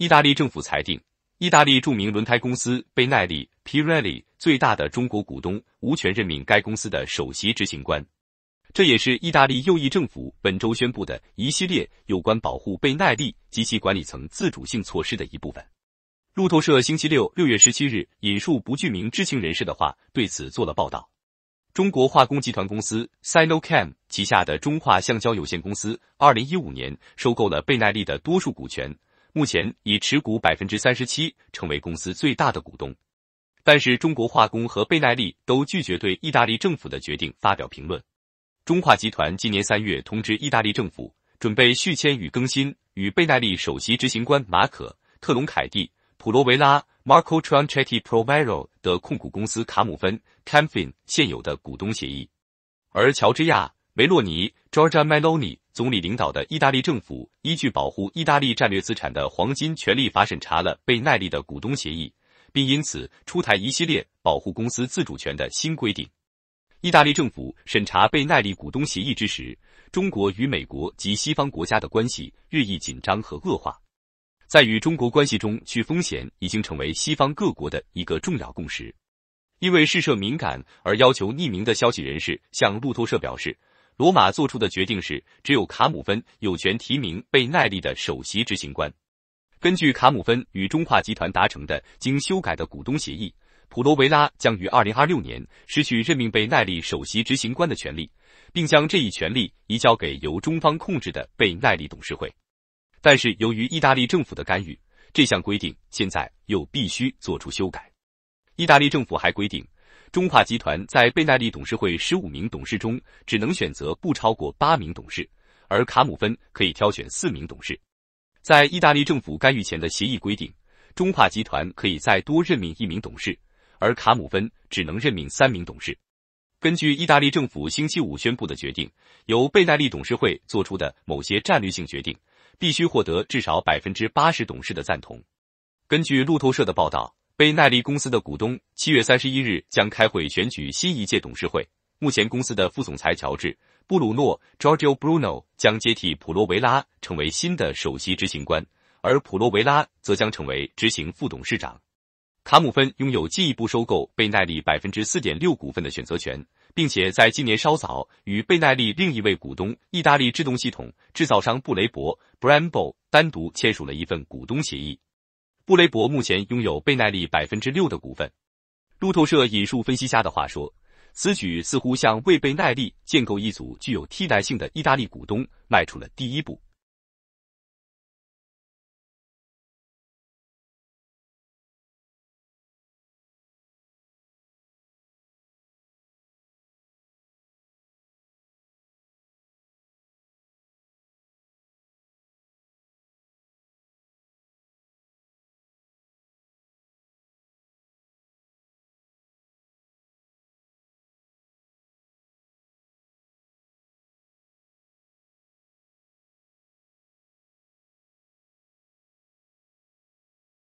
意大利政府裁定，意大利著名轮胎公司贝耐利 （Pirelli） 最大的中国股东无权任命该公司的首席执行官。这也是意大利右翼政府本周宣布的一系列有关保护贝耐利及其管理层自主性措施的一部分。路透社星期六六月十七日引述不具名知情人士的话对此做了报道。中国化工集团公司 s i n o c h e m 旗下的中化橡胶有限公司，二零一五年收购了贝耐利的多数股权。目前已持股百分之三十七成为公司最大的股东，但是中国化工和贝耐力都拒绝对意大利政府的决定发表评论。中化集团今年三月通知意大利政府，准备续签与更新与贝耐力首席执行官马可特隆凯蒂普罗维拉 Marco Troncheti Provero 的控股公司卡姆芬 Camfin 现有的股东协议，而乔治亚梅洛尼 Georgia Meloni。总理领导的意大利政府依据保护意大利战略资产的黄金权利法审查了贝奈利的股东协议，并因此出台一系列保护公司自主权的新规定。意大利政府审查贝奈利股东协议之时，中国与美国及西方国家的关系日益紧张和恶化。在与中国关系中去风险已经成为西方各国的一个重要共识。因为事涉敏感而要求匿名的消息人士向路透社表示。罗马做出的决定是，只有卡姆芬有权提名贝奈利的首席执行官。根据卡姆芬与中化集团达成的经修改的股东协议，普罗维拉将于二零二六年失去任命贝奈利首席执行官的权利，并将这一权利移交给由中方控制的贝奈利董事会。但是，由于意大利政府的干预，这项规定现在又必须做出修改。意大利政府还规定。中化集团在贝奈利董事会十五名董事中，只能选择不超过八名董事，而卡姆芬可以挑选四名董事。在意大利政府干预前的协议规定，中化集团可以再多任命一名董事，而卡姆芬只能任命三名董事。根据意大利政府星期五宣布的决定，由贝奈利董事会做出的某些战略性决定，必须获得至少百分之八十董事的赞同。根据路透社的报道。贝奈利公司的股东七月三十一日将开会选举新一届董事会。目前公司的副总裁乔治·布鲁诺 （Giorgio Bruno） 将接替普罗维拉成为新的首席执行官，而普罗维拉则将成为执行副董事长。卡姆芬拥有进一步收购贝奈利百分之四点六股份的选择权，并且在今年稍早与贝奈利另一位股东意大利制动系统制造商布雷博 （Brembo） 单独签署了一份股东协议。布雷伯目前拥有贝耐力百分之六的股份。路透社引述分析家的话说，此举似乎向为贝耐力建构一组具有替代性的意大利股东迈出了第一步。